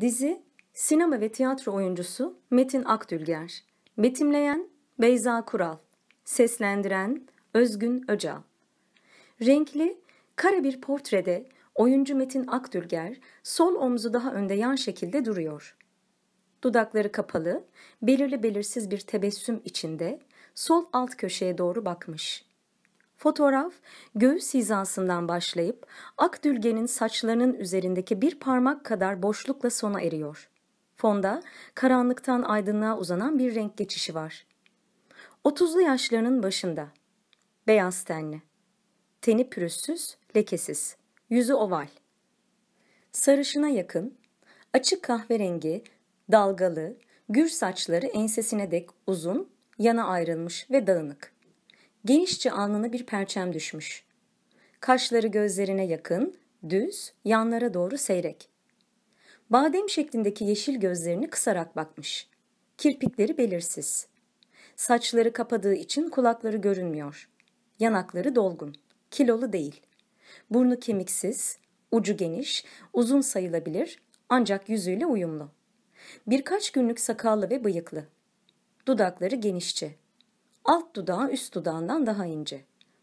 Dizi, sinema ve tiyatro oyuncusu Metin Akdülger. Betimleyen Beyza Kural. Seslendiren Özgün Öcal. Renkli, kare bir portrede oyuncu Metin Akdülger sol omzu daha önde yan şekilde duruyor. Dudakları kapalı, belirli belirsiz bir tebessüm içinde sol alt köşeye doğru bakmış. Fotoğraf göğüs hizasından başlayıp Akdülge'nin saçlarının üzerindeki bir parmak kadar boşlukla sona eriyor. Fonda karanlıktan aydınlığa uzanan bir renk geçişi var. Otuzlu yaşlarının başında. Beyaz tenli. Teni pürüzsüz, lekesiz. Yüzü oval. Sarışına yakın, açık kahverengi, dalgalı, gür saçları ensesine dek uzun, yana ayrılmış ve dağınık. Genişçe alnına bir perçem düşmüş. Kaşları gözlerine yakın, düz, yanlara doğru seyrek. Badem şeklindeki yeşil gözlerini kısarak bakmış. Kirpikleri belirsiz. Saçları kapadığı için kulakları görünmüyor. Yanakları dolgun, kilolu değil. Burnu kemiksiz, ucu geniş, uzun sayılabilir ancak yüzüyle uyumlu. Birkaç günlük sakallı ve bıyıklı. Dudakları genişçe. Alt dudağı üst dudağından daha ince.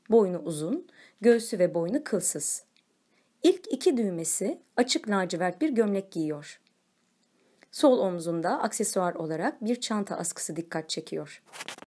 Boynu uzun, göğsü ve boynu kılsız. İlk iki düğmesi açık lacivert bir gömlek giyiyor. Sol omzunda aksesuar olarak bir çanta askısı dikkat çekiyor.